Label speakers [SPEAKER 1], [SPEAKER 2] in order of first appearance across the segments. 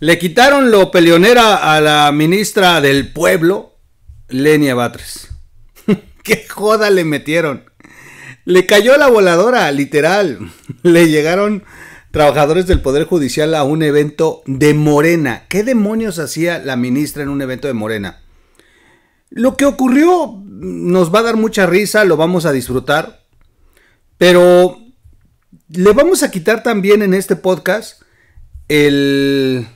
[SPEAKER 1] Le quitaron lo peleonera a la ministra del pueblo, Lenia Batres. ¡Qué joda le metieron! Le cayó la voladora, literal. Le llegaron trabajadores del Poder Judicial a un evento de Morena. ¿Qué demonios hacía la ministra en un evento de Morena? Lo que ocurrió mm, nos va a dar mucha risa, lo vamos a disfrutar, pero le vamos a quitar también en este podcast el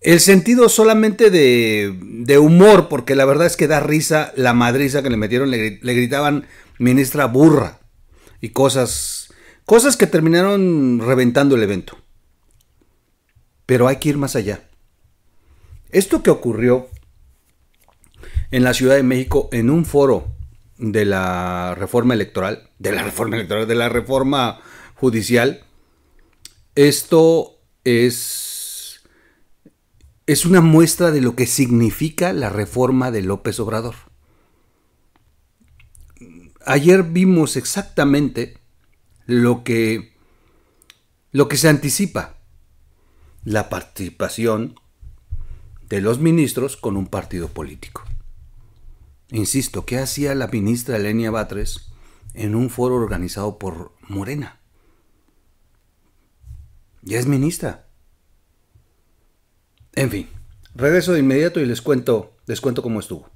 [SPEAKER 1] el sentido solamente de, humor, porque la verdad es que da risa la madriza que le metieron, le, le gritaban ministra burra y cosas, cosas que terminaron reventando el evento. Pero hay que ir más allá. Esto que ocurrió en la Ciudad de México en un foro de la reforma electoral, de la reforma electoral, de la reforma judicial, esto es es una muestra de lo que significa la reforma de López Obrador. Ayer vimos exactamente lo que, lo que se anticipa, la participación de los ministros con un partido político. Insisto, ¿qué hacía la ministra Elenia Batres en un foro organizado por Morena? Ya es ministra. En fin, regreso de inmediato y les cuento, les cuento cómo estuvo.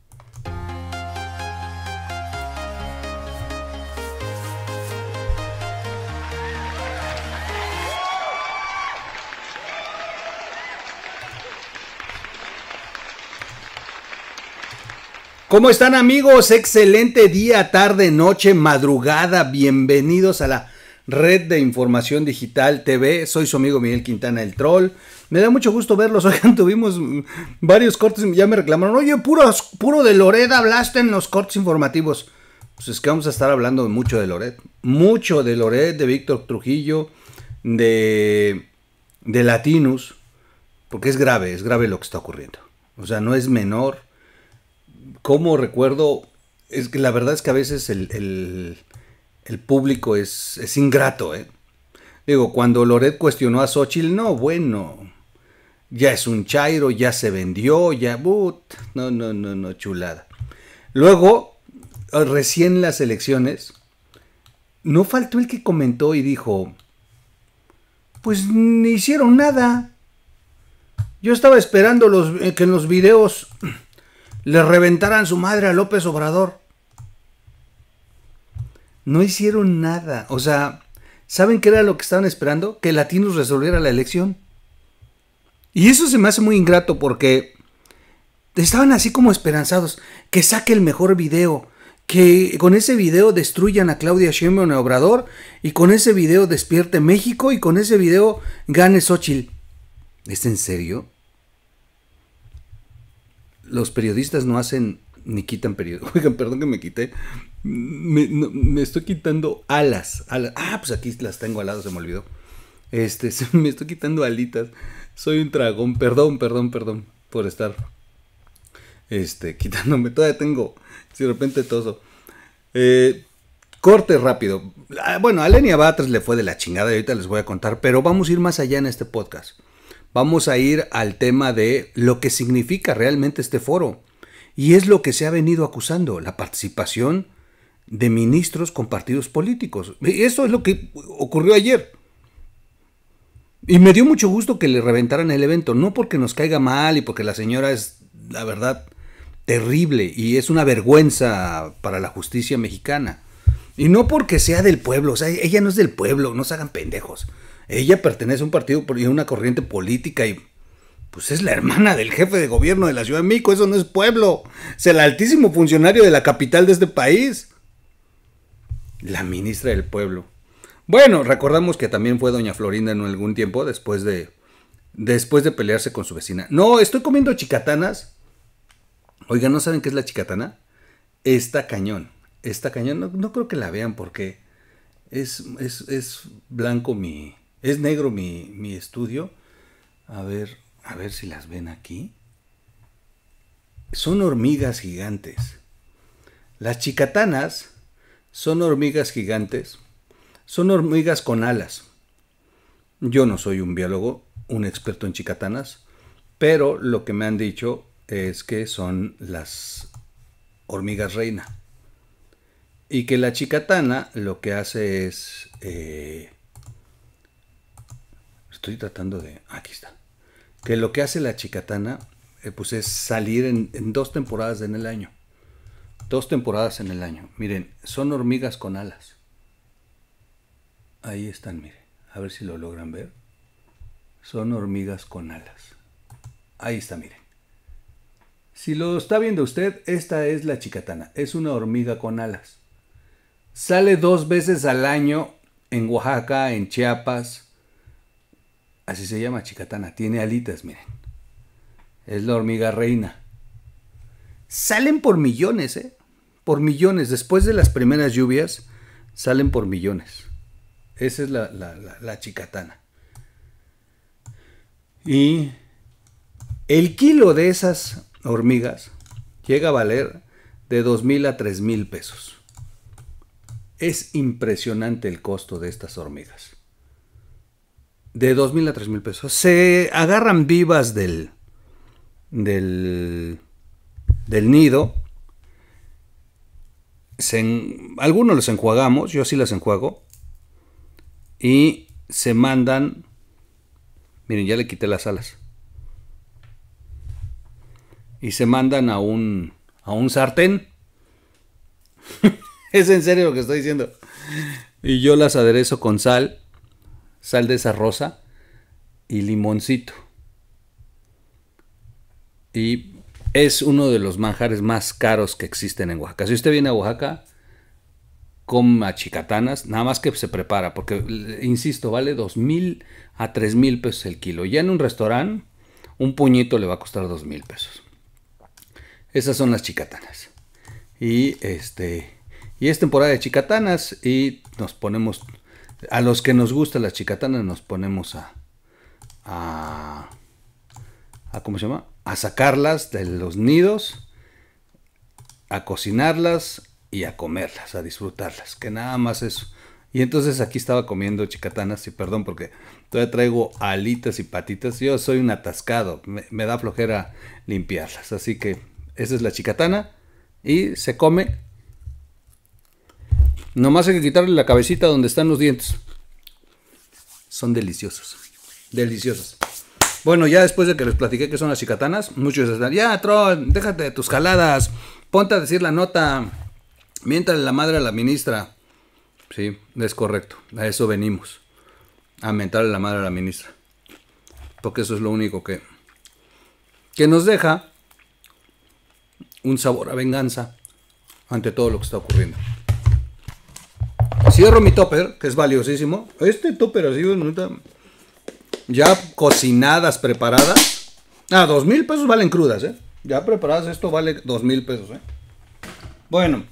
[SPEAKER 1] ¿Cómo están amigos? Excelente día, tarde, noche, madrugada. Bienvenidos a la red de información digital TV. Soy su amigo Miguel Quintana el Troll. Me da mucho gusto verlos. Oigan, tuvimos varios cortes. Ya me reclamaron. Oye, puro, puro de Loret hablaste en los cortes informativos. Pues es que vamos a estar hablando mucho de Loret. Mucho de Loret, de Víctor Trujillo, de, de Latinos. Porque es grave, es grave lo que está ocurriendo. O sea, no es menor. Como recuerdo, es que la verdad es que a veces el, público es, ingrato. ¿eh? Digo, cuando Loret cuestionó a Xochitl, no, bueno, ya es un chairo, ya se vendió, ya... But, no, no, no, no, chulada. Luego, recién las elecciones, no faltó el que comentó y dijo, pues ni hicieron nada. Yo estaba esperando los, eh, que en los videos le reventaran su madre a López Obrador. No hicieron nada. O sea, ¿saben qué era lo que estaban esperando? Que Latinos resolviera la elección. Y eso se me hace muy ingrato porque estaban así como esperanzados, que saque el mejor video, que con ese video destruyan a Claudia Sheinbaum Obrador, y con ese video despierte México, y con ese video gane Xochitl. ¿Es en serio? Los periodistas no hacen ni quitan periodistas. Oigan, perdón que me quité. Me, estoy quitando alas, alas, Ah, pues aquí las tengo lado se me olvidó. Este, me estoy quitando alitas. Soy un dragón. Perdón, perdón, perdón por estar este, quitándome. Todavía tengo, si de repente toso. Eh, corte rápido. Ah, bueno, a Batres le fue de la chingada y ahorita les voy a contar, pero vamos a ir más allá en este podcast. Vamos a ir al tema de lo que significa realmente este foro. Y es lo que se ha venido acusando, la participación de ministros con partidos políticos. Eso es lo que ocurrió ayer. Y me dio mucho gusto que le reventaran el evento, no porque nos caiga mal y porque la señora es, la verdad, terrible y es una vergüenza para la justicia mexicana. Y no porque sea del pueblo, o sea, ella no es del pueblo, no se hagan pendejos. Ella pertenece a un partido y a una corriente política y pues es la hermana del jefe de gobierno de la Ciudad de México, eso no es pueblo, es el altísimo funcionario de la capital de este país. La ministra del pueblo. Bueno, recordamos que también fue doña Florinda en algún tiempo después de, después de pelearse con su vecina. No, estoy comiendo chicatanas. Oigan, ¿no saben qué es la chicatana? Esta cañón. Esta cañón. No, creo que la vean porque es, es, es blanco mi... Es negro mi, mi estudio. A ver, a ver si las ven aquí. Son hormigas gigantes. Las chicatanas son hormigas gigantes son hormigas con alas. Yo no soy un biólogo, un experto en chicatanas, pero lo que me han dicho es que son las hormigas reina. Y que la chicatana lo que hace es... Eh, estoy tratando de... Aquí está. Que lo que hace la chicatana eh, pues es salir en dos temporadas en el año. Dos temporadas en el año. Miren, son hormigas con alas. Ahí están, miren A ver si lo logran ver. Son hormigas con alas. Ahí está, miren. Si lo está viendo usted, esta es la chicatana. Es una hormiga con alas. Sale dos veces al año en Oaxaca, en Chiapas. Así se llama chicatana. Tiene alitas, miren. Es la hormiga reina. Salen por millones, ¿eh? Por millones. Después de las primeras lluvias, salen por millones. Esa es la, la, chicatana. Y el kilo de esas hormigas llega a valer de 2.000 a 3.000 pesos. Es impresionante el costo de estas hormigas. De 2.000 a 3.000 pesos. Se agarran vivas del, del, del nido. algunos los enjuagamos, yo sí las enjuago. Y se mandan. Miren, ya le quité las alas. Y se mandan a un. a un sartén. es en serio lo que estoy diciendo. Y yo las aderezo con sal. Sal de esa rosa. Y limoncito. Y es uno de los manjares más caros que existen en Oaxaca. Si usted viene a Oaxaca, con machicatanas, nada más que se prepara, porque, eh, insisto, vale mil a 3.000 pesos el kilo. Ya en un restaurante, un puñito le va a costar mil pesos. Esas son las chicatanas. Y, este, y es temporada de chicatanas y nos ponemos, a los que nos gustan las chicatanas, nos ponemos a, a, a ¿cómo se llama? A sacarlas de los nidos, a cocinarlas, y a comerlas, a disfrutarlas, que nada más eso. Y entonces aquí estaba comiendo chicatanas, y perdón porque todavía traigo alitas y patitas, yo soy un atascado, me, da flojera limpiarlas, así que esa es la chicatana y se come. Nomás hay que quitarle la cabecita donde están los dientes. Son deliciosos, deliciosos. Bueno, ya después de que les platiqué que son las chicatanas, muchos están, ya, Tron, déjate de tus jaladas, ponte a decir la nota. Mientras la madre a la ministra. Sí, es correcto. A eso venimos. A mentarle la madre a la ministra. Porque eso es lo único que, que nos deja un sabor a venganza ante todo lo que está ocurriendo. Cierro mi topper, que es valiosísimo. Este topper así, ya cocinadas, preparadas. Ah, dos mil pesos valen crudas, ¿eh? Ya preparadas, esto vale dos mil pesos, ¿eh? Bueno.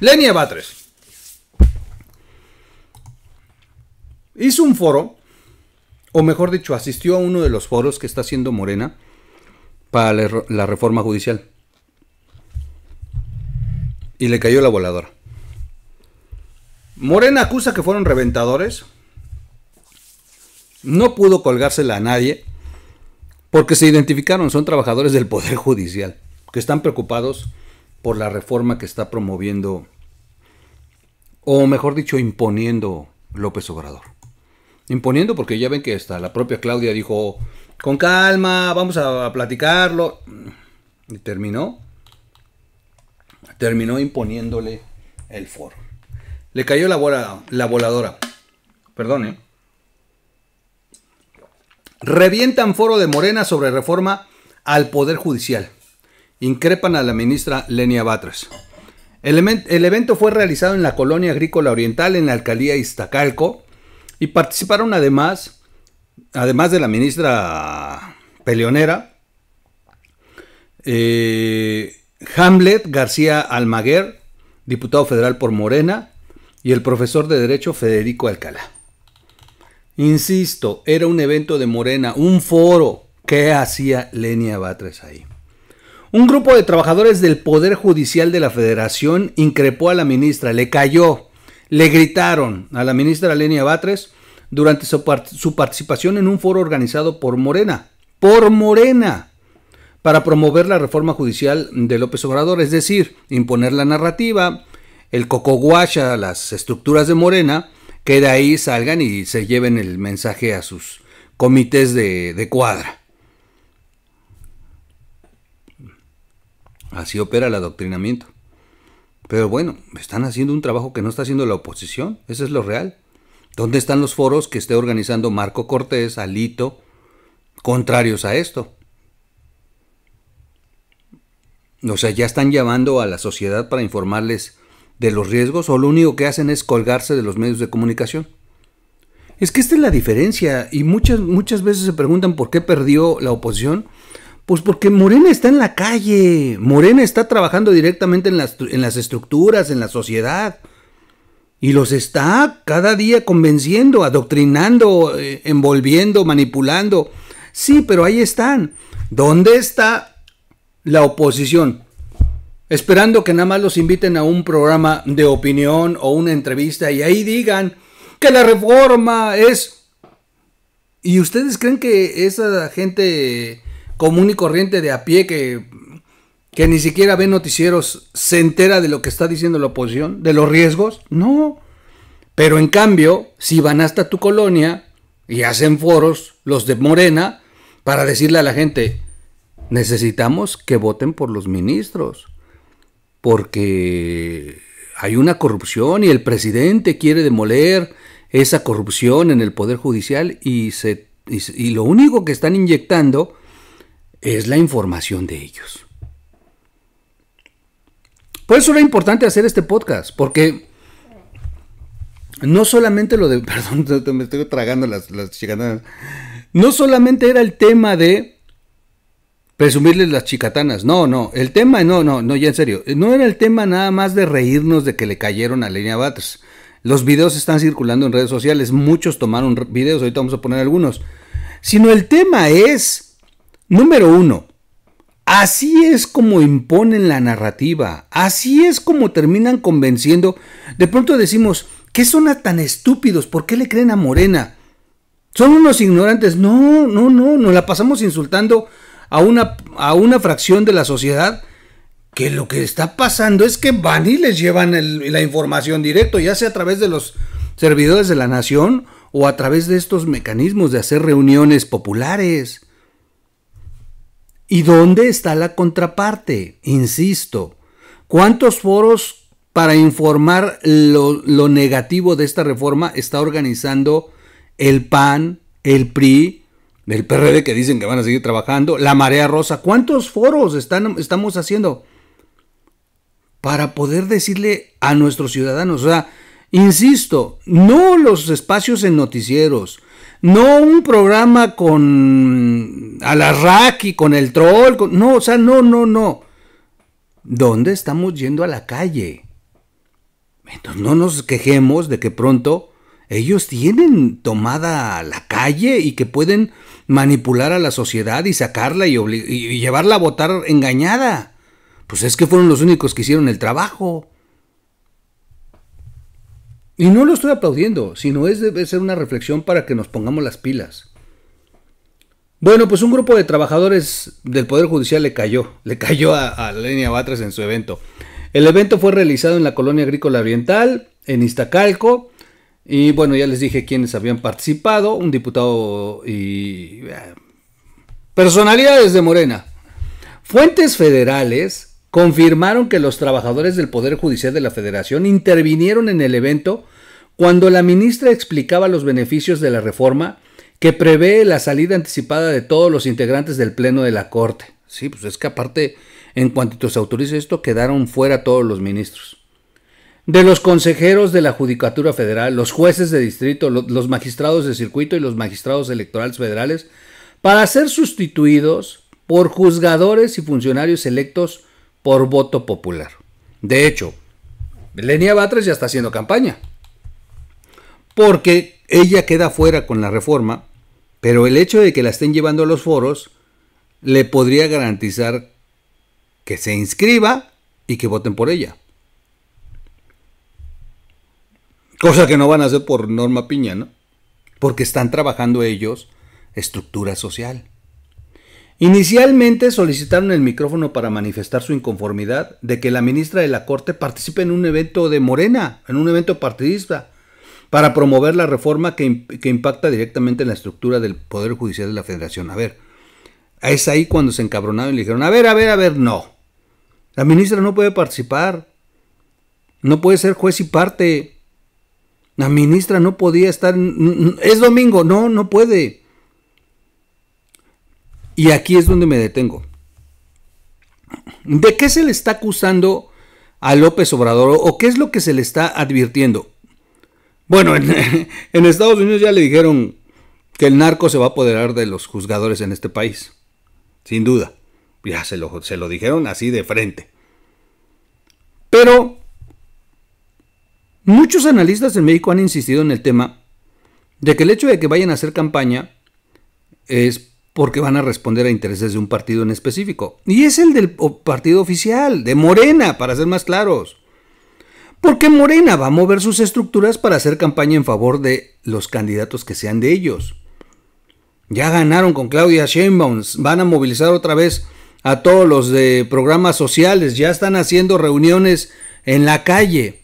[SPEAKER 1] Lenny Batres hizo un foro, o mejor dicho, asistió a uno de los foros que está haciendo Morena para la, la reforma judicial. Y le cayó la voladora. Morena acusa que fueron reventadores. No pudo colgársela a nadie porque se identificaron, son trabajadores del Poder Judicial, que están preocupados por la reforma que está promoviendo, o mejor dicho, imponiendo López Obrador. Imponiendo porque ya ven que está, la propia Claudia dijo, con calma, vamos a platicarlo. Y terminó, terminó imponiéndole el foro. Le cayó la, la voladora. Perdón, ¿eh? Revientan foro de Morena sobre reforma al Poder Judicial increpan a la ministra Lenia Batres. El, evento fue realizado en la colonia agrícola oriental en la alcaldía Iztacalco y participaron además, además de la ministra peleonera, eh, Hamlet García Almaguer, diputado federal por Morena, y el profesor de Derecho Federico Alcalá. Insisto, era un evento de Morena, un foro. que hacía Lenia Batres ahí? Un grupo de trabajadores del Poder Judicial de la Federación increpó a la ministra, le cayó, le gritaron a la ministra Lenia Batres durante su, participación en un foro organizado por Morena, por Morena, para promover la reforma judicial de López Obrador, es decir, imponer la narrativa, el cocoguacha, las estructuras de Morena, que de ahí salgan y se lleven el mensaje a sus comités de, de cuadra. Así opera el adoctrinamiento. Pero bueno, están haciendo un trabajo que no está haciendo la oposición, eso es lo real. ¿Dónde están los foros que esté organizando Marco Cortés, Alito, contrarios a esto? O sea, ya están llamando a la sociedad para informarles de los riesgos o lo único que hacen es colgarse de los medios de comunicación. Es que esta es la diferencia y muchas, muchas veces se preguntan por qué perdió la oposición pues porque Morena está en la calle, Morena está trabajando directamente en las, estructuras, en la sociedad. Y los está cada día convenciendo, adoctrinando, eh, envolviendo, manipulando. Sí, pero ahí están. ¿Dónde está la oposición? Esperando que nada más los inviten a un programa de opinión o una entrevista y ahí digan que la reforma es... ¿Y ustedes creen que esa gente común y corriente de a pie que, que ni siquiera ve noticieros se entera de lo que está diciendo la oposición, de los riesgos. No. Pero en cambio, si van hasta tu colonia y hacen foros, los de Morena, para decirle a la gente, necesitamos que voten por los ministros, porque hay una corrupción y el presidente quiere demoler esa corrupción en el Poder Judicial y, se, y, y lo único que están inyectando es la información de ellos. Por eso era importante hacer este podcast, porque no solamente lo de. Perdón, me estoy tragando las, las chicatanas. No solamente era el tema de presumirles las chicatanas. No, no. El tema, no, no, no, ya en serio. No era el tema nada más de reírnos de que le cayeron a Lenia Batres. Los videos están circulando en redes sociales. Muchos tomaron videos. Ahorita vamos a poner algunos. Sino el tema es Número uno, Así es como imponen la narrativa, así es como terminan convenciendo. De pronto decimos, ¿qué son tan estúpidos? ¿Por qué le creen a Morena? Son unos ignorantes. No, no, no, nos la pasamos insultando a una, a una fracción de la sociedad que lo que está pasando es que van y les llevan la información directo, ya sea a través de los servidores de la nación o a través de estos mecanismos de hacer reuniones populares. ¿Y dónde está la contraparte? Insisto, ¿cuántos foros para informar lo, negativo de esta reforma está organizando el PAN, el PRI, el PRD que dicen que van a seguir trabajando, la Marea Rosa. ¿Cuántos foros están, estamos haciendo para poder decirle a nuestros ciudadanos? O sea, insisto, no los espacios en noticieros, no un programa con Alarraqui, y con el troll. no, o sea, no, no, no. ¿Dónde estamos yendo a la calle? Entonces no nos quejemos de que pronto ellos tienen tomada la calle y que pueden manipular a la sociedad y sacarla y, y llevarla a votar engañada. Pues es que fueron los únicos que hicieron el trabajo. Y no lo estoy aplaudiendo, sino es debe ser una reflexión para que nos pongamos las pilas. Bueno, pues un grupo de trabajadores del Poder Judicial le cayó, le cayó a, Lenia Batres en su evento. El evento fue realizado en la colonia agrícola oriental, en Iztacalco, y bueno, ya les dije quiénes habían participado, un diputado y... Eh, personalidades de Morena. Fuentes federales confirmaron que los trabajadores del Poder Judicial de la Federación intervinieron en el evento cuando la ministra explicaba los beneficios de la reforma que prevé la salida anticipada de todos los integrantes del Pleno de la Corte. Sí, pues es que aparte, en cuanto se autorice esto, quedaron fuera todos los ministros. De los consejeros de la Judicatura Federal, los jueces de distrito, los magistrados de circuito y los magistrados electorales federales, para ser sustituidos por juzgadores y funcionarios electos por voto popular. De hecho, Lenia Batres ya está haciendo campaña. Porque ella queda fuera con la reforma, pero el hecho de que la estén llevando a los foros le podría garantizar que se inscriba y que voten por ella. Cosa que no van a hacer por Norma Piña, ¿no? Porque están trabajando ellos estructura social. Inicialmente solicitaron el micrófono para manifestar su inconformidad de que la ministra de la Corte participe en un evento de Morena, en un evento partidista, para promover la reforma que, impacta directamente en la estructura del Poder Judicial de la Federación. A ver, es ahí cuando se encabronaron y le dijeron, a ver, a ver, a ver, no. La ministra no puede participar. No puede ser juez y parte. La ministra no podía estar... Es domingo, no, no puede. Y aquí es donde me detengo. ¿De qué se le está acusando a López Obrador o qué es lo que se le está advirtiendo? Bueno, en, Estados Unidos ya le dijeron que el narco se va a apoderar de los juzgadores en este país. Sin duda. Ya se lo, se lo dijeron así de frente. Pero muchos analistas en México han insistido en el tema de que el hecho de que vayan a hacer campaña es porque van a responder a intereses de un partido en específico. Y es el del partido oficial, de Morena, para ser más claros. Porque Morena va a mover sus estructuras para hacer campaña en favor de los candidatos que sean de ellos. Ya ganaron con Claudia Sheinbaum, van a movilizar otra vez a todos los de programas sociales, ya están haciendo reuniones en la calle.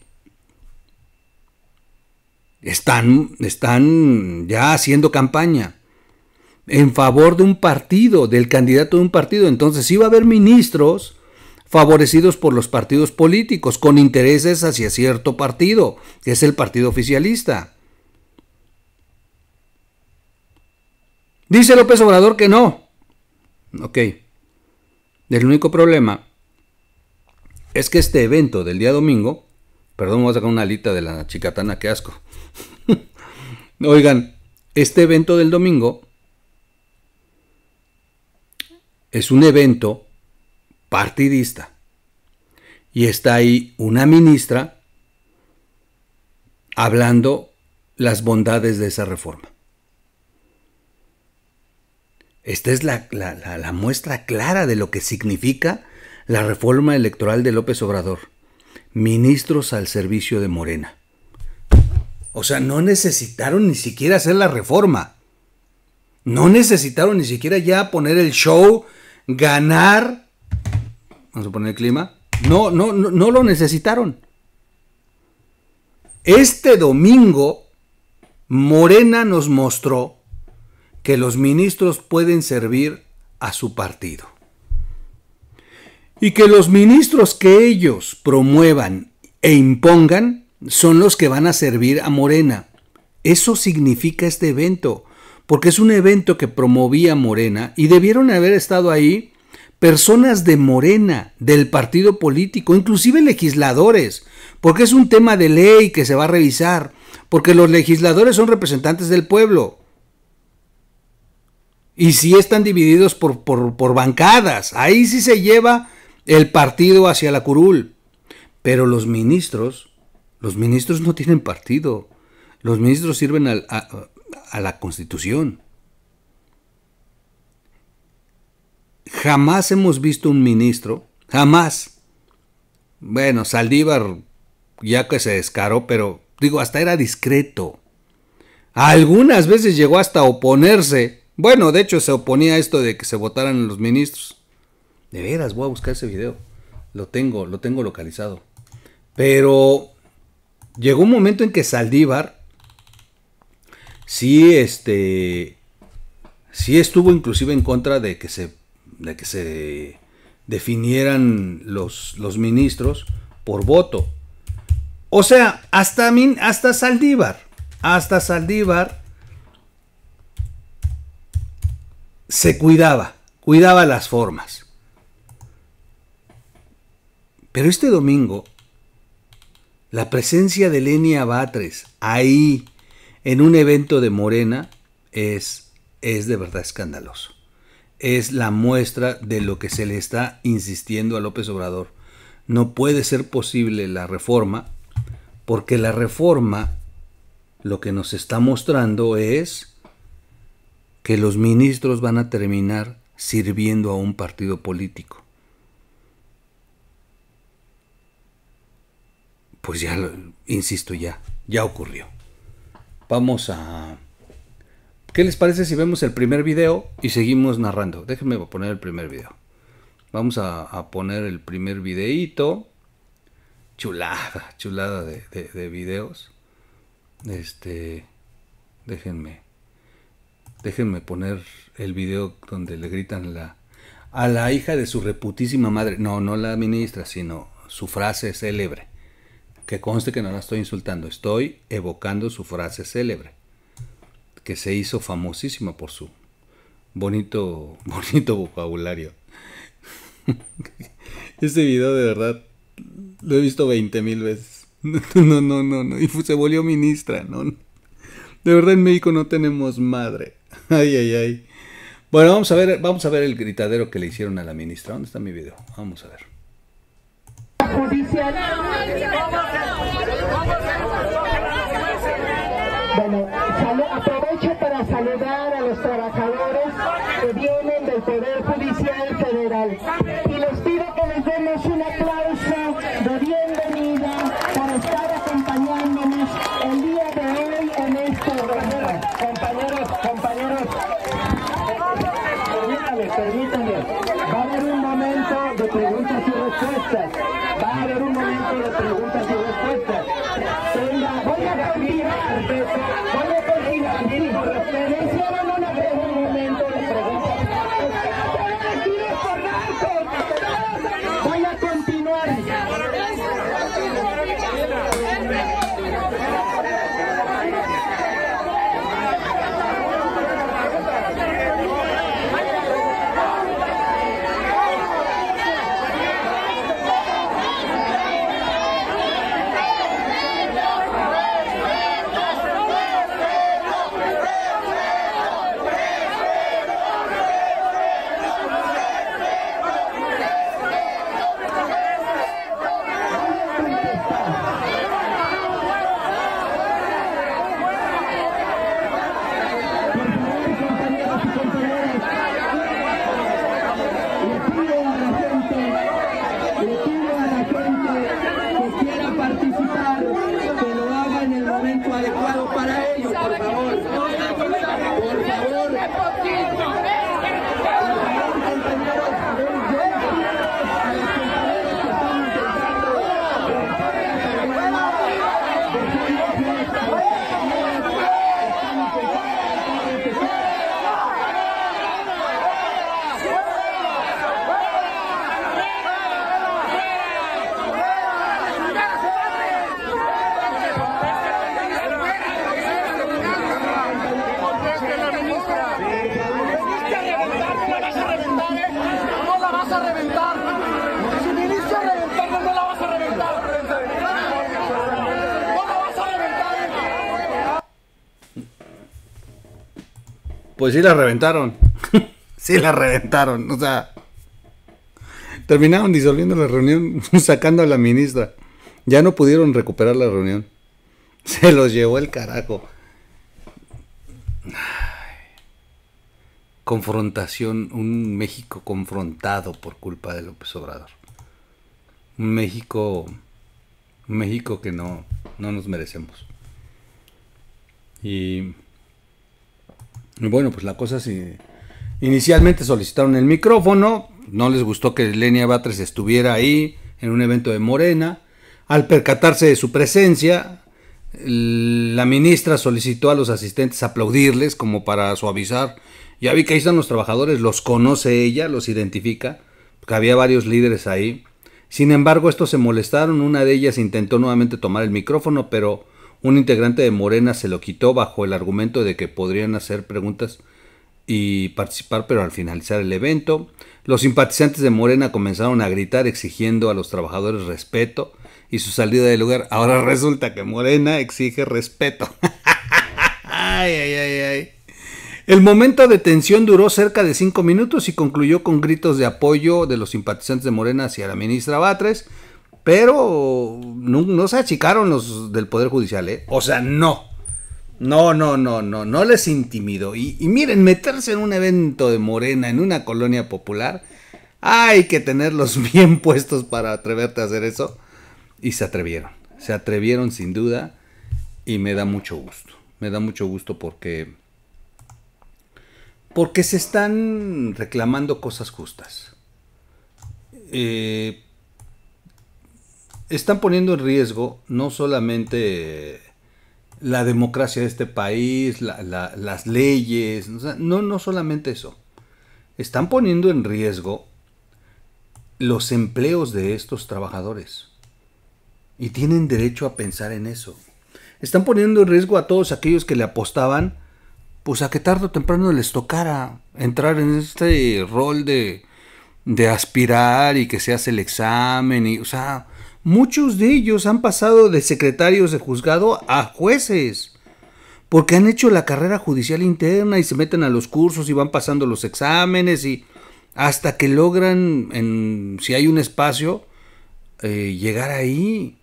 [SPEAKER 1] Están, están ya haciendo campaña en favor de un partido, del candidato de un partido. Entonces sí va a haber ministros favorecidos por los partidos políticos, con intereses hacia cierto partido, que es el partido oficialista. Dice López Obrador que no. Ok. El único problema es que este evento del día domingo, perdón, voy a sacar una alita de la chicatana, que asco. Oigan, este evento del domingo es un evento partidista. Y está ahí una ministra hablando las bondades de esa reforma. Esta es la, muestra clara de lo que significa la reforma electoral de López Obrador. Ministros al servicio de Morena. O sea, no necesitaron ni siquiera hacer la reforma. No necesitaron ni siquiera ya poner el show ganar, vamos a poner el clima, no, no, no, no lo necesitaron. Este domingo, Morena nos mostró que los ministros pueden servir a su partido. Y que los ministros que ellos promuevan e impongan son los que van a servir a Morena. Eso significa este evento porque es un evento que promovía Morena y debieron haber estado ahí personas de Morena, del partido político, inclusive legisladores, porque es un tema de ley que se va a revisar, porque los legisladores son representantes del pueblo. Y sí están divididos por, bancadas, ahí sí se lleva el partido hacia la curul. Pero los ministros, los ministros no tienen partido. Los ministros sirven al, a la Constitución. Jamás hemos visto un ministro, jamás. Bueno, Saldívar ya que se descaró, pero digo, hasta era discreto. Algunas veces llegó hasta oponerse. Bueno, de hecho se oponía a esto de que se votaran los ministros. De veras, voy a buscar ese video. Lo tengo, lo tengo localizado. Pero llegó un momento en que Saldívar sí, este, sí estuvo inclusive en contra de que se, que se definieran los, los ministros por voto. O sea, hasta, min, hasta Saldívar, hasta Saldívar se cuidaba, cuidaba las formas. Pero este domingo, la presencia de Lenia Batres ahí en un evento de Morena es, es de verdad escandaloso. Es la muestra de lo que se le está insistiendo a López Obrador. No puede ser posible la reforma, porque la reforma lo que nos está mostrando es que los ministros van a terminar sirviendo a un partido político. Pues ya, insisto, ya, ya ocurrió. Vamos a... ¿Qué les parece si vemos el primer video y seguimos narrando? Déjenme poner el primer video. Vamos a, poner el primer videíto. Chulada, chulada de, de videos. Este... Déjenme. Déjenme poner el video donde le gritan la, a la hija de su reputísima madre. No, no la ministra, sino su frase célebre. Que conste que no la estoy insultando, estoy evocando su frase célebre, que se hizo famosísima por su bonito, bonito vocabulario. este video de verdad lo he visto 20 mil veces. No, no, no, no. Y se volvió ministra, ¿no? De verdad en México no tenemos madre. Ay, ay, ay. Bueno, vamos a ver, vamos a ver el gritadero que le hicieron a la ministra. ¿Dónde está mi video? Vamos a ver. Pues sí la reventaron. sí la reventaron. O sea, terminaron disolviendo la reunión, sacando a la ministra. Ya no pudieron recuperar la reunión. Se los llevó el carajo. Confrontación, un México confrontado por culpa de López Obrador. Un México, un México que no, no nos merecemos. Y bueno, pues la cosa sí. Inicialmente solicitaron el micrófono, no les gustó que Lenia Batres estuviera ahí en un evento de Morena. Al percatarse de su presencia, la ministra solicitó a los asistentes aplaudirles como para suavizar. Ya vi que ahí están los trabajadores, los conoce ella, los identifica, porque había varios líderes ahí. Sin embargo, estos se molestaron, una de ellas intentó nuevamente tomar el micrófono, pero un integrante de Morena se lo quitó bajo el argumento de que podrían hacer preguntas y participar, pero al finalizar el evento, los simpatizantes de Morena comenzaron a gritar exigiendo a los trabajadores respeto y su salida del lugar. Ahora resulta que Morena exige respeto. El momento de tensión duró cerca de cinco minutos y concluyó con gritos de apoyo de los simpatizantes de Morena hacia la ministra Batres, pero no, se achicaron los del Poder Judicial, ¿eh? O sea, no. No, no, no, no, no les intimido. Y, y miren, meterse en un evento de Morena, en una colonia popular, hay que tenerlos bien puestos para atreverte a hacer eso. Y se atrevieron, se atrevieron sin duda. Y me da mucho gusto, me da mucho gusto porque... Porque se están reclamando cosas justas. Eh, están poniendo en riesgo no solamente la democracia de este país, las leyes, no, no solamente eso. Están poniendo en riesgo los empleos de estos trabajadores. Y tienen derecho a pensar en eso. Están poniendo en riesgo a todos aquellos que le apostaban, pues a que tarde o temprano les tocara entrar en este rol de, de aspirar y que se hace el examen. Y, o sea, Muchos de ellos han pasado de secretarios de juzgado a jueces, porque han hecho la carrera judicial interna y se meten a los cursos y van pasando los exámenes y hasta que logran, en, si hay un espacio, eh, llegar ahí.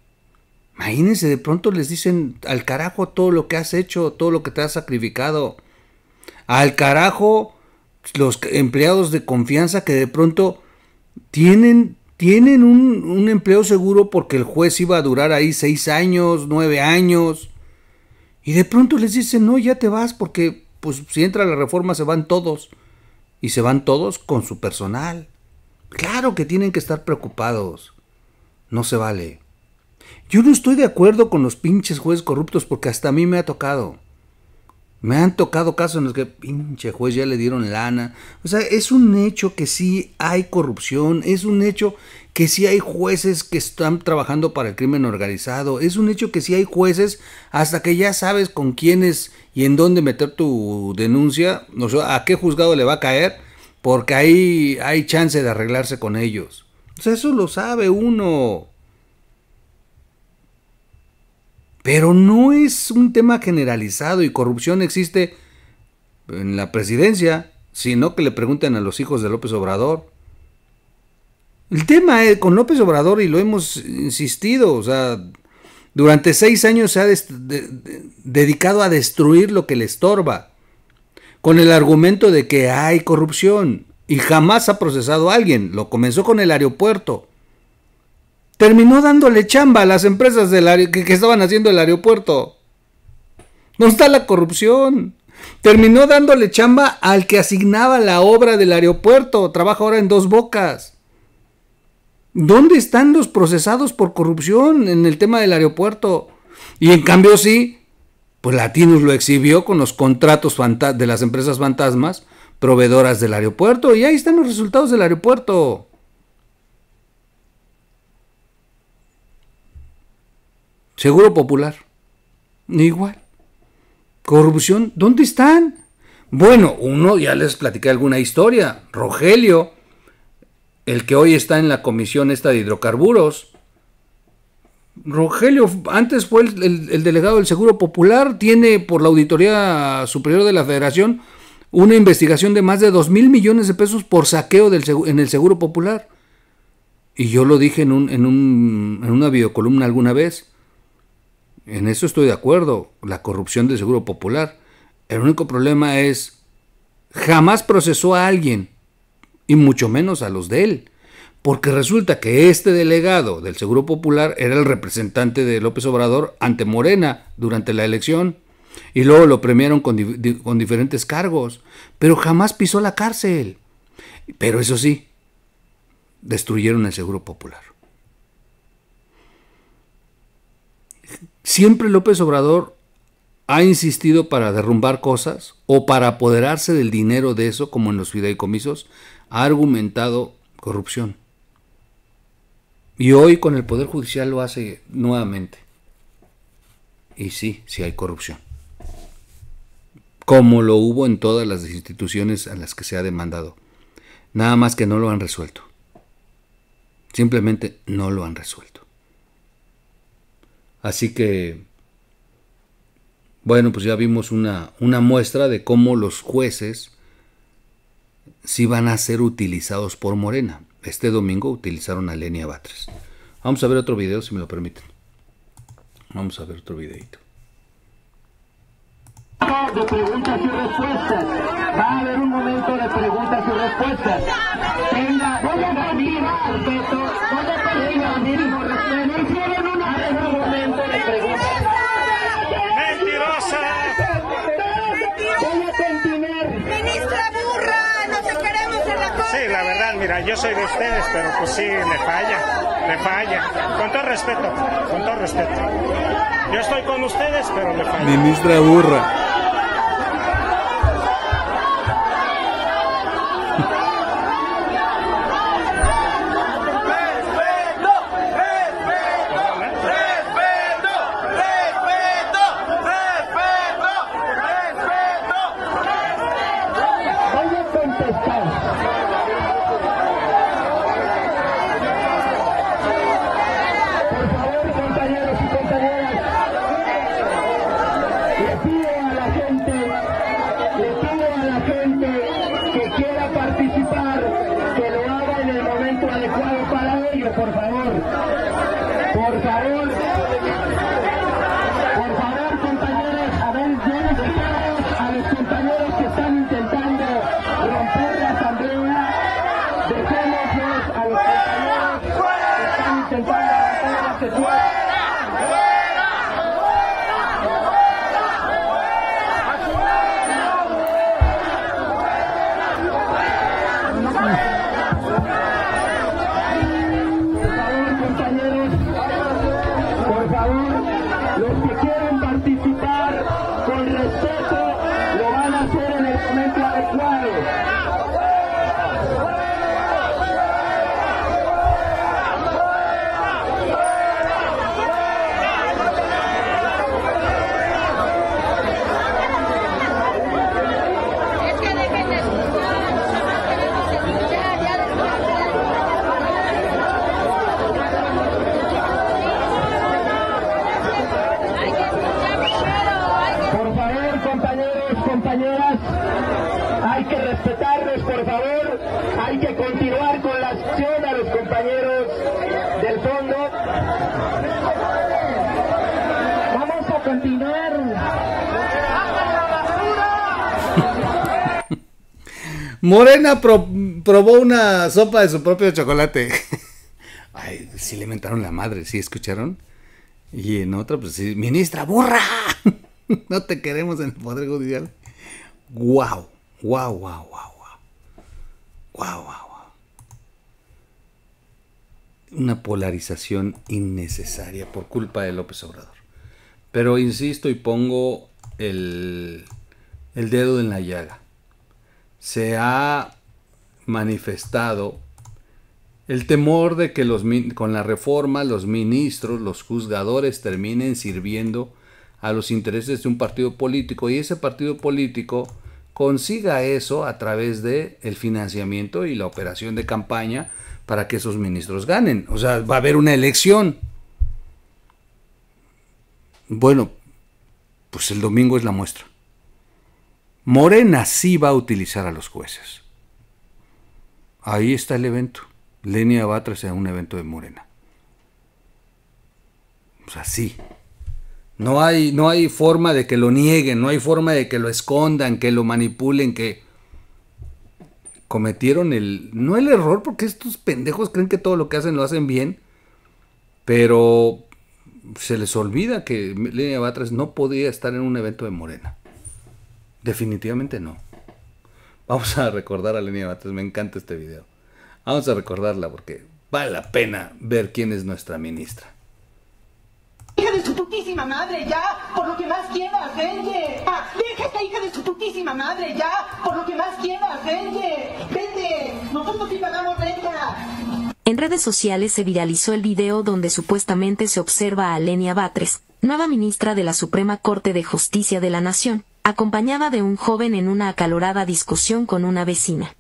[SPEAKER 1] Imagínense, de pronto les dicen al carajo todo lo que has hecho, todo lo que te has sacrificado. Al carajo los empleados de confianza que de pronto tienen tienen un, empleo seguro porque el juez iba a durar ahí seis años, nueve años, y de pronto les dicen, no, ya te vas porque pues si entra la reforma se van todos, y se van todos con su personal. Claro que tienen que estar preocupados, no se vale. Yo no estoy de acuerdo con los pinches jueces corruptos porque hasta a mí me ha tocado. Me han tocado casos en los que, pinche juez, ya le dieron lana. O sea, es un hecho que sí hay corrupción, es un hecho que sí hay jueces que están trabajando para el crimen organizado, es un hecho que sí hay jueces hasta que ya sabes con quiénes y en dónde meter tu denuncia, o sea, a qué juzgado le va a caer, porque ahí hay chance de arreglarse con ellos. O sea, eso lo sabe uno. Pero no es un tema generalizado y corrupción existe en la presidencia, sino que le pregunten a los hijos de López Obrador. El tema es, con López Obrador, y lo hemos insistido, o sea, durante seis años se ha dedicado a destruir lo que le estorba, con el argumento de que hay corrupción, y jamás ha procesado a alguien. Lo comenzó con el aeropuerto, terminó dándole chamba a las empresas del que, que estaban haciendo el aeropuerto. ¿Dónde está la corrupción? Terminó dándole chamba al que asignaba la obra del aeropuerto. Trabaja ahora en dos bocas. ¿Dónde están los procesados por corrupción en el tema del aeropuerto? Y en cambio sí, pues Latinos lo exhibió con los contratos de las empresas fantasmas proveedoras del aeropuerto. Y ahí están los resultados del aeropuerto. Seguro Popular. Igual. Corrupción, ¿dónde están? Bueno, uno, ya les platicé alguna historia. Rogelio, el que hoy está en la comisión esta de hidrocarburos. Rogelio, antes fue el, delegado del Seguro Popular, tiene por la Auditoría Superior de la Federación una investigación de más de 2 mil millones de pesos por saqueo en el Seguro Popular. Y yo lo dije en, en una videocolumna alguna vez. En eso estoy de acuerdo, la corrupción del Seguro Popular. El único problema es, jamás procesó a alguien, y mucho menos a los de él, porque resulta que este delegado del Seguro Popular era el representante de López Obrador ante Morena durante la elección, y luego lo premiaron con, diferentes cargos, pero jamás pisó la cárcel. Pero eso sí, destruyeron el Seguro Popular. siempre López Obrador ha insistido para derrumbar cosas o para apoderarse del dinero de eso, como en los fideicomisos, ha argumentado corrupción. Y hoy con el Poder Judicial lo hace nuevamente. Y sí, sí hay corrupción. Como lo hubo en todas las instituciones a las que se ha demandado. Nada más que no lo han resuelto. Simplemente no lo han resuelto. Así que, bueno, pues ya vimos una, muestra de cómo los jueces sí van a ser utilizados por Morena. Este domingo utilizaron a Lenia Batres. Vamos a ver otro video, si me lo permiten. Vamos a ver otro videito
[SPEAKER 2] de preguntas y respuestas. Va a haber un momento de preguntas y respuestas. venga, voy a la verdad, mira, yo soy de ustedes, pero pues sí, me falla, me falla. Con todo respeto, con todo respeto. Yo estoy con ustedes, pero le falla. Ministra burra. Hay que continuar con la acción a los compañeros del fondo. Vamos a continuar.
[SPEAKER 1] Morena probó una sopa de su propio chocolate. Ay, sí le inventaron la madre, ¿sí escucharon? Y en otra, pues ministra, burra. no te queremos en el Poder Judicial. Wow, wow, wow, wow wow, Una polarización innecesaria por culpa de López Obrador. Pero insisto y pongo el, dedo en la llaga. Se ha manifestado el temor de que los, con la reforma los ministros, los juzgadores terminen sirviendo a los intereses de un partido político y ese partido político consiga eso a través de el financiamiento y la operación de campaña para que esos ministros ganen. O sea, va a haber una elección. Bueno, pues el domingo es la muestra. Morena sí va a utilizar a los jueces. Ahí está el evento. Lenia va a un evento de Morena. O sea, sí. No hay, no hay forma de que lo nieguen, no hay forma de que lo escondan, que lo manipulen, que cometieron el, no el error, porque estos pendejos creen que todo lo que hacen lo hacen bien, pero se les olvida que Línea Batres no podía estar en un evento de Morena. Definitivamente no. Vamos a recordar a Línea Batres, me encanta este video. Vamos a recordarla porque vale la pena ver quién es nuestra ministra
[SPEAKER 2] madre, ya, por lo que más quieras, ah, hija de madre, ya, por lo que más quieras, nosotros sí pagamos renta. En redes sociales se viralizó el video donde supuestamente se observa a Lenia Batres, nueva ministra de la Suprema Corte de Justicia de la Nación, acompañada de un joven en una acalorada discusión con una vecina.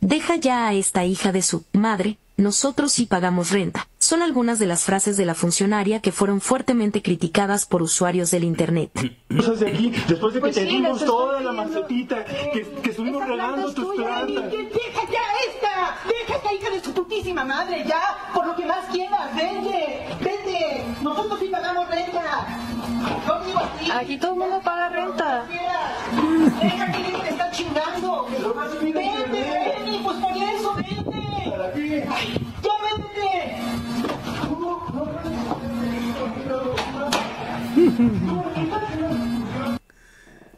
[SPEAKER 2] Deja ya a esta hija de su madre, nosotros sí pagamos renta son algunas de las frases de la funcionaria que fueron fuertemente criticadas por usuarios del Internet. Cosas de aquí, después de que pues te dimos toda la macetita, que, que estuvimos regando tus plantas. ¡Deja ya esta! ¡Deja esta hija de su putísima madre ya! ¡Por lo que más quieras! ¡Vende! ¡Vente! ¡Nosotros sí pagamos renta! No Aquí todo el mundo paga renta. ¡Deja que te está chingando! ¡Vende, vende! ¡Pues por eso, vende! ¡Ya vente!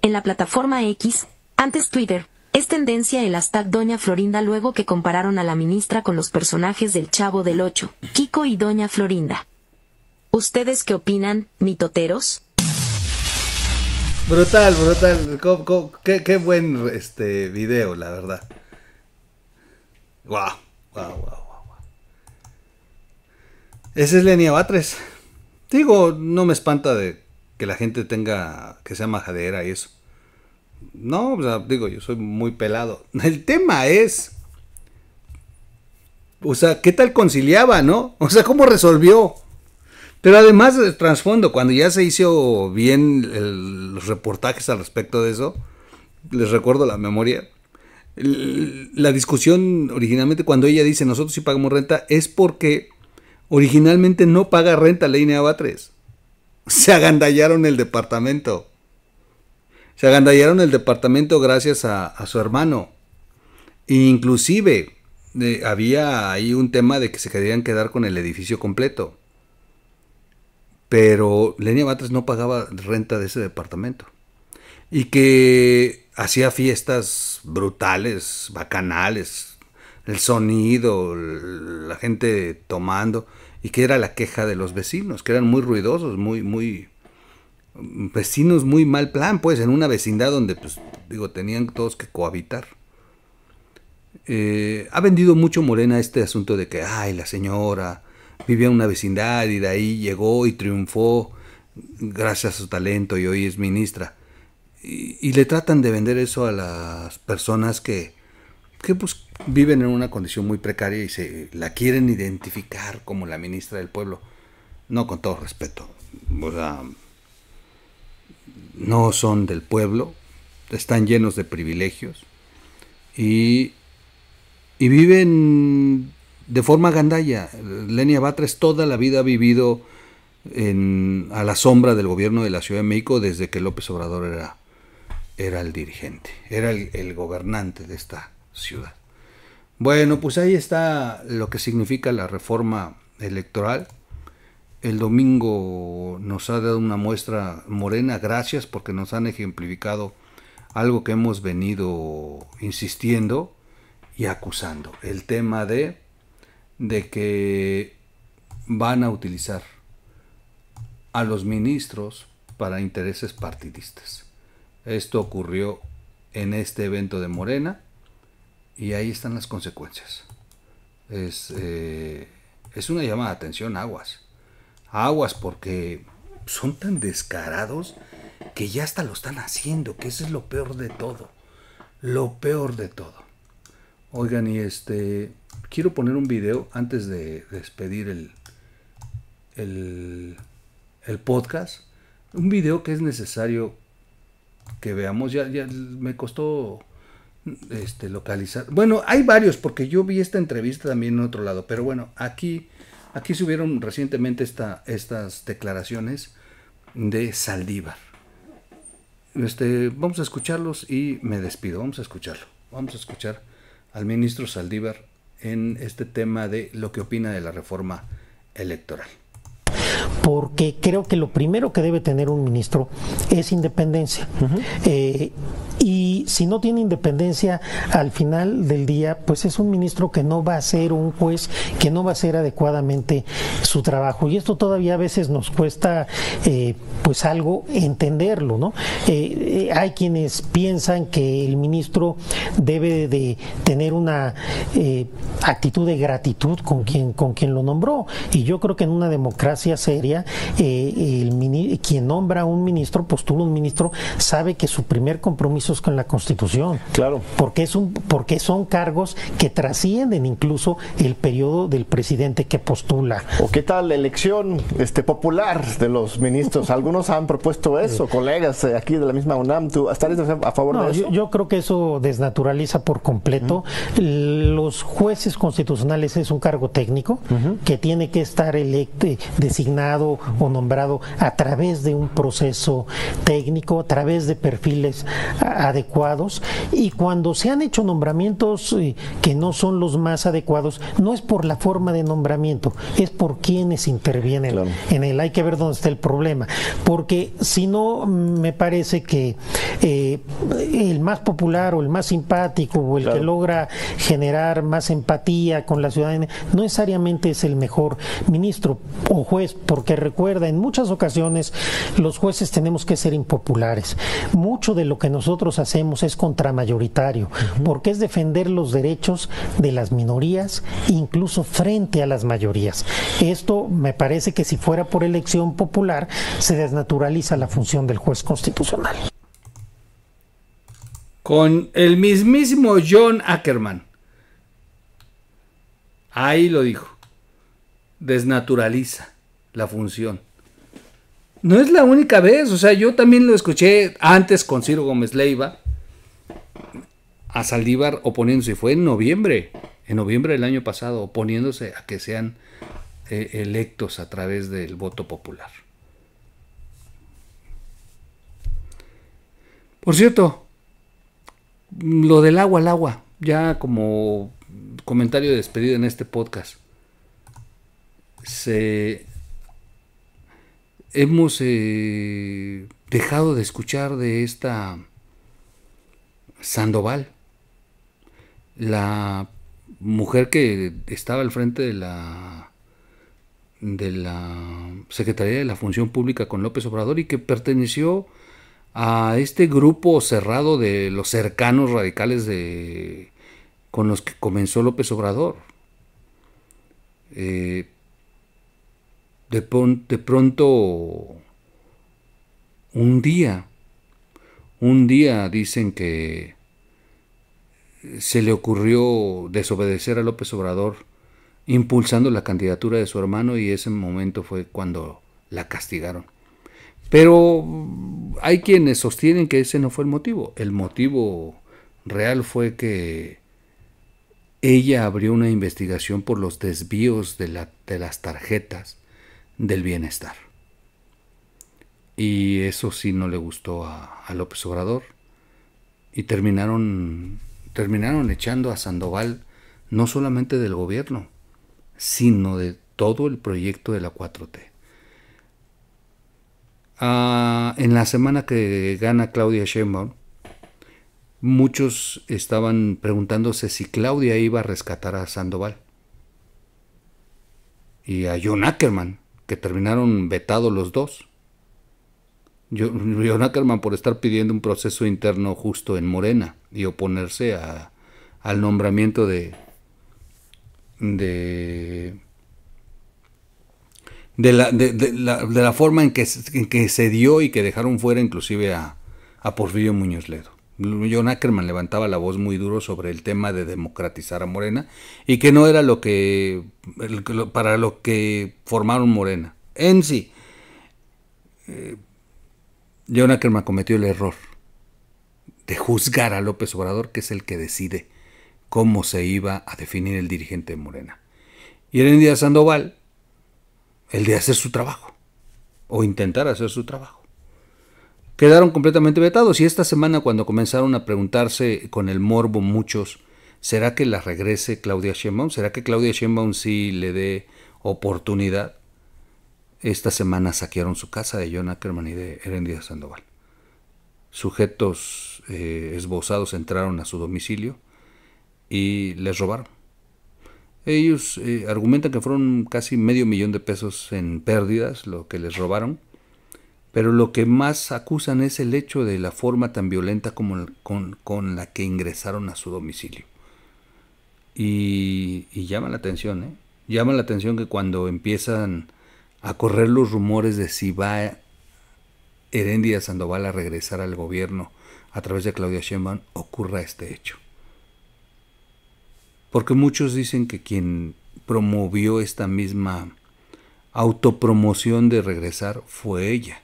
[SPEAKER 2] En la plataforma X, antes Twitter, es tendencia el hashtag Doña Florinda luego que compararon a la ministra con los personajes del Chavo del Ocho, Kiko y Doña Florinda. ¿Ustedes qué opinan, mitoteros?
[SPEAKER 1] Brutal, brutal. Qué, buen este video, la verdad. Guau, guau, guau, guau. Ese es Lenia Batres. Digo, no me espanta de que la gente tenga, que sea majadera y eso. No, digo, yo soy muy pelado. El tema es, o sea, ¿qué tal conciliaba, no? O sea, ¿cómo resolvió? Pero además del trasfondo, cuando ya se hizo bien los reportajes al respecto de eso, les recuerdo la memoria, la discusión originalmente cuando ella dice nosotros sí pagamos renta es porque Originalmente no paga renta Leine Batres. Se agandallaron el departamento. Se agandallaron el departamento gracias a, su hermano. inclusive había ahí un tema de que se querían quedar con el edificio completo. Pero Lenia Batres no pagaba renta de ese departamento. Y que hacía fiestas brutales, bacanales, el sonido, la gente tomando y que era la queja de los vecinos, que eran muy ruidosos, muy, muy, vecinos muy mal plan, pues, en una vecindad donde, pues, digo, tenían todos que cohabitar. Eh, ha vendido mucho Morena este asunto de que, ay, la señora vivía en una vecindad y de ahí llegó y triunfó gracias a su talento y hoy es ministra. y le tratan de vender eso a las personas que, que pues, viven en una condición muy precaria y se la quieren identificar como la ministra del pueblo. No, con todo respeto. no son del pueblo, están llenos de privilegios y, y viven de forma gandalla. Lenia Batres toda la vida ha vivido a la sombra del gobierno de la Ciudad de México desde que López Obrador era, era el dirigente, era el gobernante de esta ciudad. Bueno, pues ahí está lo que significa la reforma electoral. El domingo nos ha dado una muestra morena, gracias porque nos han ejemplificado algo que hemos venido insistiendo y acusando. El tema de, de que van a utilizar a los ministros para intereses partidistas. Esto ocurrió en este evento de Morena y ahí están las consecuencias. Es, eh, es una llamada de atención, aguas. Aguas porque son tan descarados que ya hasta lo están haciendo, que eso es lo peor de todo. Lo peor de todo. Oigan, y este, quiero poner un video antes de despedir el, el, el podcast. Un video que es necesario que veamos. Ya, ya me costó este, localizar. Bueno, hay varios, porque yo vi esta entrevista también en otro lado, pero bueno, aquí, aquí subieron recientemente esta, estas declaraciones de Saldívar. Este, vamos a escucharlos y me despido, vamos a escucharlo. Vamos a escuchar al ministro Saldívar en este tema de lo que opina de la reforma electoral
[SPEAKER 2] porque creo que lo primero que debe tener un ministro es independencia. Eh, y si no tiene independencia al final del día, pues es un ministro que no va a ser un juez, que no va a hacer adecuadamente su trabajo. Y esto todavía a veces nos cuesta eh, pues algo entenderlo, ¿no? Eh, hay quienes piensan que el ministro debe de tener una actitud de gratitud con quien, con quien lo nombró. Y yo creo que en una democracia se eh, quien nombra un ministro, postula un ministro, sabe que su primer compromiso es con la Constitución. Claro. Porque, es un, porque son cargos que trascienden incluso el periodo del presidente que postula. ¿O qué tal la elección este, popular de los ministros? Algunos han propuesto eso, colegas aquí de la misma UNAM. ¿Tú a favor de eso? Yo, creo que eso desnaturaliza por completo. Los jueces constitucionales es un cargo técnico que tiene que estar electo, designado o nombrado a través de un proceso técnico, a través de perfiles adecuados y cuando se han hecho nombramientos eh, que no son los más adecuados, no es por la forma de nombramiento, es por quienes intervienen en él. Hay que ver dónde está el problema, porque si no, mm, me parece que eh, el más popular o el más simpático o el que logra generar más empatía con la ciudadanía, no necesariamente es el mejor ministro o juez porque recuerda, en muchas ocasiones los jueces tenemos que ser impopulares. Mucho de lo que nosotros hacemos es contramayoritario, porque es defender los derechos de las minorías, incluso frente a las mayorías. Esto me parece que si fuera por elección popular, se desnaturaliza la función del juez constitucional.
[SPEAKER 1] Con el mismísimo John Ackerman. Ahí lo dijo. Desnaturaliza la función. No es la única vez, o sea, yo también lo escuché antes con Ciro Gómez Leiva, a Saldívar oponiéndose, fue en noviembre, en noviembre del año pasado, oponiéndose a que sean eh, electos a través del voto popular. Por cierto, lo del agua al agua, ya como comentario de despedida... en este podcast, se, hemos eh, dejado de escuchar de esta Sandoval, la mujer que estaba al frente de la de la Secretaría de la Función Pública con López Obrador y que perteneció a este grupo cerrado de los cercanos radicales de con los que comenzó López Obrador. Eh, de, pronto, un día, un día dicen que se le ocurrió desobedecer a López Obrador impulsando la candidatura de su hermano y ese momento fue cuando la castigaron. Pero hay quienes sostienen que ese no fue el motivo. El motivo real fue que ella abrió una investigación por los desvíos de, de las tarjetas del bienestar. Y eso sí no le gustó a, López Obrador. Y terminaron, terminaron echando a Sandoval no solamente del gobierno, sino de todo el proyecto de la 4T. Ah, en la semana que gana Claudia Sheinbaum, muchos estaban preguntándose si Claudia iba a rescatar a Sandoval y a John Ackerman que terminaron vetados los dos. John Ackerman por estar pidiendo un proceso interno justo en Morena y oponerse al nombramiento de, de, la, forma en que, se dio y que dejaron fuera inclusive a, a Porfirio Muñoz Ledo. John Ackerman levantaba la voz muy duro sobre el tema de democratizar a Morena y que no era lo que para lo que formaron Morena. En sí, eh, John Ackerman cometió el error de juzgar a López Obrador, que es el que decide cómo se iba a definir el dirigente de Morena. Y el Díaz Sandoval, el de hacer su trabajo, o intentar hacer su trabajo quedaron completamente vetados. Y esta semana cuando comenzaron a preguntarse con el morbo muchos, ¿será que la regrese Claudia Sheinbaum? ¿Será que Claudia Sheinbaum sí le dé oportunidad? Esta semana saquearon su casa de John Ackerman y de Erendida Sandoval. Sujetos eh, esbozados entraron a su domicilio y les robaron. Ellos eh, argumentan que fueron casi medio millón de pesos en pérdidas, lo que les robaron. Pero lo que más acusan es el hecho de la forma tan violenta como con, la que ingresaron a su domicilio. Y, llama la atención, ¿eh? Llama la atención que cuando empiezan a correr los rumores de si va Herendia Sandoval a regresar al gobierno a través de Claudia Sheinbaum, ocurra este hecho. Porque muchos dicen que quien promovió esta misma autopromoción de regresar fue ella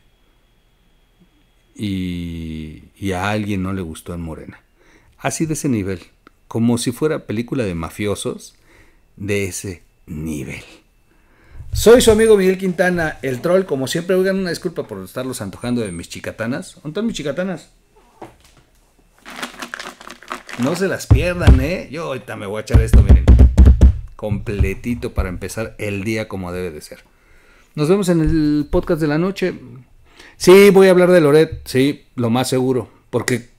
[SPEAKER 1] y, a alguien no le gustó en Morena. Así de ese nivel, como si fuera película de mafiosos, de ese nivel. Soy su amigo Miguel Quintana, el troll. Como siempre, oigan una disculpa por estarlos antojando de mis chicatanas. ¿Dónde mis chicatanas? No se las pierdan, ¿eh? Yo ahorita me voy a echar esto, miren. Completito para empezar el día como debe de ser. Nos vemos en el podcast de la noche. Sí, voy a hablar de Loret, sí, lo más seguro, porque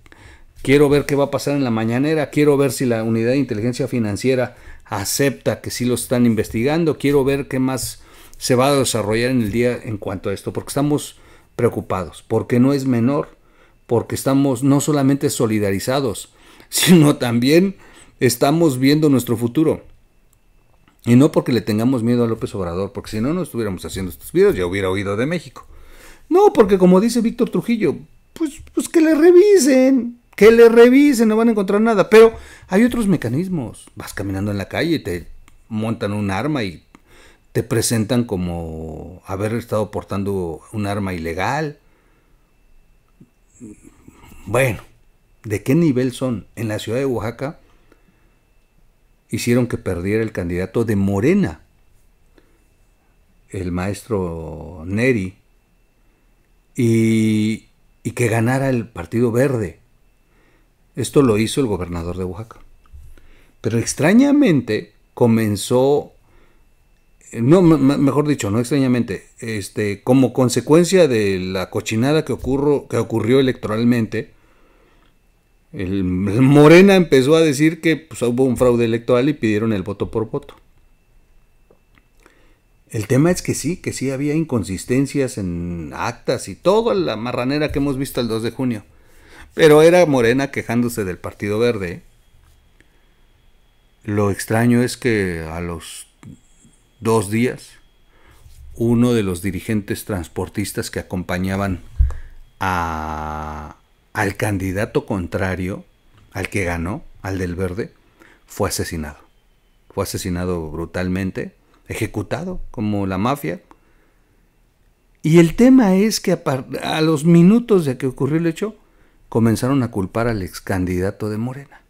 [SPEAKER 1] quiero ver qué va a pasar en la mañanera, quiero ver si la unidad de inteligencia financiera acepta que sí lo están investigando, quiero ver qué más se va a desarrollar en el día en cuanto a esto, porque estamos preocupados, porque no es menor, porque estamos no solamente solidarizados, sino también estamos viendo nuestro futuro. Y no porque le tengamos miedo a López Obrador, porque si no, no estuviéramos haciendo estos videos, ya hubiera oído de México. No, porque como dice Víctor Trujillo, pues, pues, que le revisen, que le revisen, no van a encontrar nada. Pero hay otros mecanismos. Vas caminando en la calle, y te montan un arma y te presentan como haber estado portando un arma ilegal. Bueno, ¿de qué nivel son? En la ciudad de Oaxaca hicieron que perdiera el candidato de Morena, el maestro Neri, y, que ganara el Partido Verde. Esto lo hizo el gobernador de Oaxaca. Pero extrañamente comenzó, no, mejor dicho, no extrañamente, este, como consecuencia de la cochinada que, que ocurrió electoralmente, Morena empezó a decir que pues, hubo un fraude electoral y pidieron el voto por voto. El tema es que sí, que sí había inconsistencias en actas y toda la marranera que hemos visto el 2 de junio. Pero era Morena quejándose del Partido Verde. Lo extraño es que a los dos días, uno de los dirigentes transportistas que acompañaban al candidato contrario, al que ganó, al del Verde, fue asesinado. Fue asesinado brutalmente ejecutado como la mafia. Y el tema es que a, los minutos de que ocurrió el hecho, comenzaron a culpar al ex candidato de Morena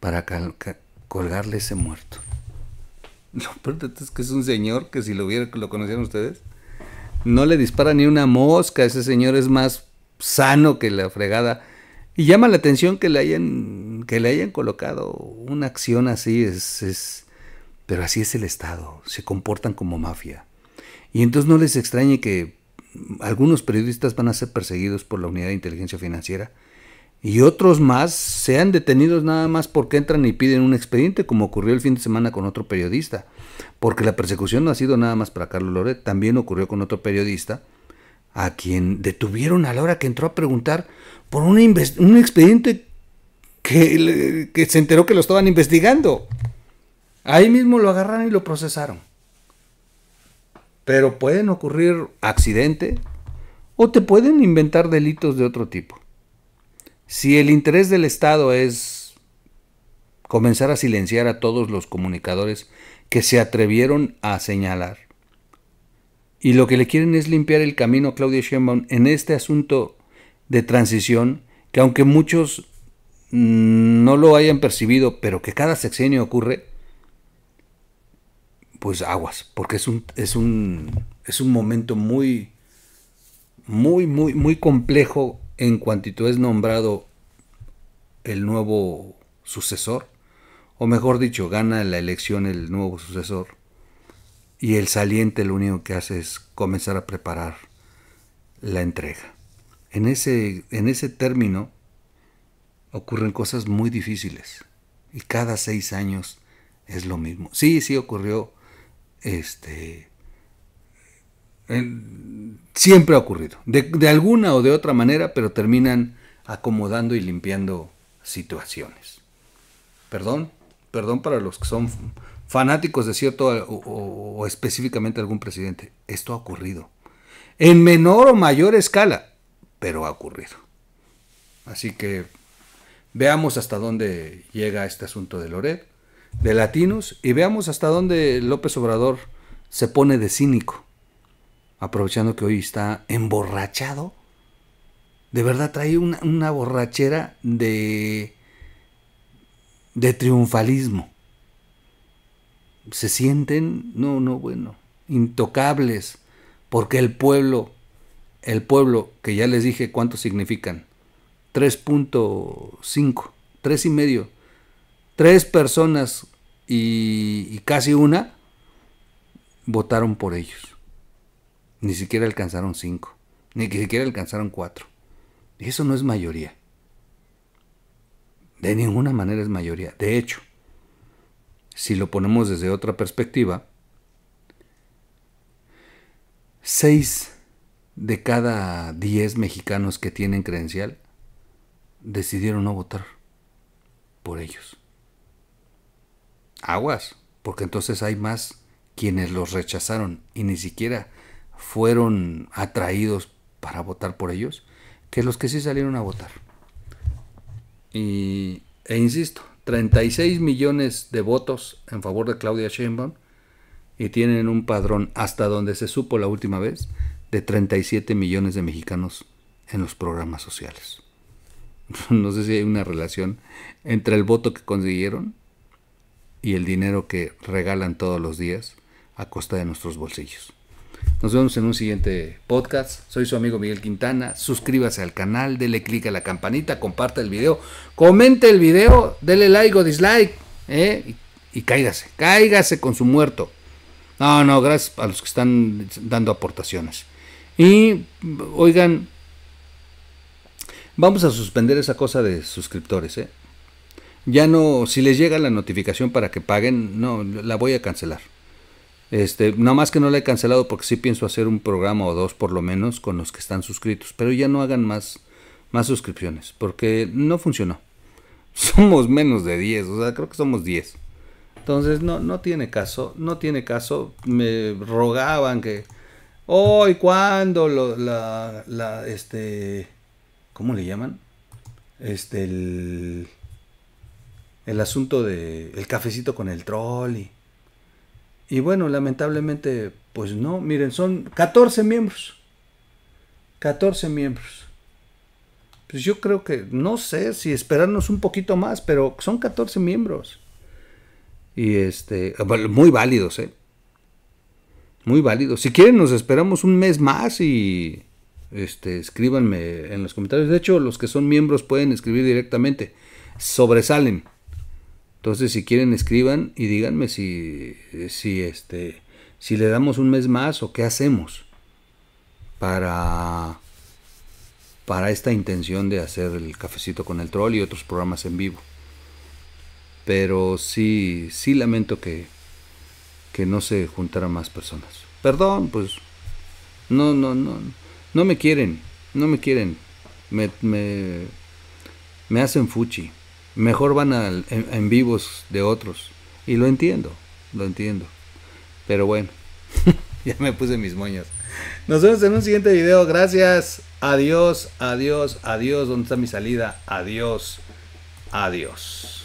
[SPEAKER 1] para colgarle ese muerto. Lo peor es que es un señor que si lo hubiera, lo conocían ustedes, no le dispara ni una mosca. Ese señor es más sano que la fregada. Y llama la atención que le hayan, que le hayan colocado una acción así. es, pero así es el Estado, se comportan como mafia. Y entonces no les extrañe que algunos periodistas van a ser perseguidos por la Unidad de Inteligencia Financiera y otros más sean detenidos nada más porque entran y piden un expediente, como ocurrió el fin de semana con otro periodista. Porque la persecución no ha sido nada más para Carlos Loret, también ocurrió con otro periodista, a quien detuvieron a la hora que entró a preguntar por un, expediente que se enteró que lo estaban investigando. Ahí mismo lo agarraron y lo procesaron. Pero pueden ocurrir accidente o te pueden inventar delitos de otro tipo. Si el interés del Estado es comenzar a silenciar a todos los comunicadores que se atrevieron a señalar, y lo que le quieren es limpiar el camino a Claudia Sheinbaum en este asunto de transición, que aunque muchos mm, no lo hayan percibido, pero que cada sexenio ocurre, pues aguas, porque es un, es un, es un momento muy, muy, muy, muy complejo en cuanto es nombrado el nuevo sucesor, o mejor dicho, gana la elección el nuevo sucesor, y el saliente lo único que hace es comenzar a preparar la entrega. En ese, en ese término ocurren cosas muy difíciles, y cada seis años es lo mismo. Sí, sí ocurrió este, siempre ha ocurrido, de, alguna o de otra manera, pero terminan acomodando y limpiando situaciones. Perdón, perdón para los que son fanáticos de cierto o, o, o, específicamente algún presidente. Esto ha ocurrido. En menor o mayor escala, pero ha ocurrido. Así que veamos hasta dónde llega este asunto de Loret de latinos y veamos hasta dónde López Obrador se pone de cínico, aprovechando que hoy está emborrachado. De verdad trae una, borrachera de, de triunfalismo. Se sienten, no, no, bueno, intocables, porque el pueblo, el pueblo, que ya les dije cuánto significan, 3.5, medio tres personas y, casi una votaron por ellos. Ni siquiera alcanzaron cinco, ni siquiera alcanzaron cuatro. Y eso no es mayoría. De ninguna manera es mayoría. De hecho, si lo ponemos desde otra perspectiva, seis de cada diez mexicanos que tienen credencial decidieron no votar por ellos aguas, porque entonces hay más quienes los rechazaron y ni siquiera fueron atraídos para votar por ellos que los que sí salieron a votar. e insisto, 36 millones de votos en favor de Claudia Sheinbaum y tienen un padrón hasta donde se supo la última vez de 37 millones de mexicanos en los programas sociales. No sé si hay una relación entre el voto que consiguieron y el dinero que regalan todos los días a costa de nuestros bolsillos. Nos vemos en un siguiente podcast. Soy su amigo Miguel Quintana. Suscríbase al canal, dele clic a la campanita, comparte el video, comente el video, dele like o dislike ¿eh? y, y cáigase, con su muerto. No, no, gracias a los que están dando aportaciones. Y oigan, vamos a suspender esa cosa de suscriptores, ¿eh? ya no, si les llega la notificación para que paguen, no, la voy a cancelar. Este, nada más que no la he cancelado porque sí pienso hacer un programa o dos por lo menos con los que están suscritos, pero ya no hagan más, más suscripciones porque no funcionó. Somos menos de 10, o sea, creo que somos 10. Entonces no, no tiene caso, no tiene caso. Me rogaban que, hoy, cuando la, la, este, ¿cómo le llaman? Este, el el asunto del cafecito con el troll. Y, bueno, lamentablemente, pues no, miren, son 14 miembros. 14 miembros. Pues yo creo que, no sé si esperarnos un poquito más, pero son 14 miembros. Y este, muy válidos, ¿eh? Muy válidos. Si quieren, nos esperamos un mes más y este, escríbanme en los comentarios. De hecho, los que son miembros pueden escribir directamente. Sobresalen. Entonces, si quieren, escriban y díganme si, si, este, si le damos un mes más o qué hacemos para, para esta intención de hacer el cafecito con el troll y otros programas en vivo. Pero sí, sí lamento que, que no se juntaran más personas. Perdón, pues no, no, no, no me quieren, no me quieren. Me, me, me hacen fuchi mejor van en, vivos de otros. Y lo entiendo, lo entiendo. Pero bueno, ya me puse mis moñas. Nos vemos en un siguiente video. Gracias. Adiós, adiós, adiós. ¿Dónde está mi salida? Adiós, adiós.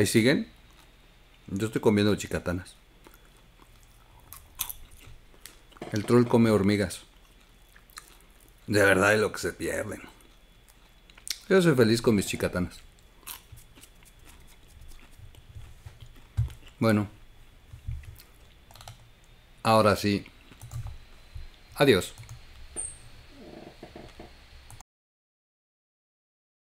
[SPEAKER 2] Ahí siguen. Yo estoy comiendo chicatanas.
[SPEAKER 1] El troll come hormigas. De verdad es lo que se pierden. Yo soy feliz con mis chicatanas. Bueno. Ahora sí. Adiós.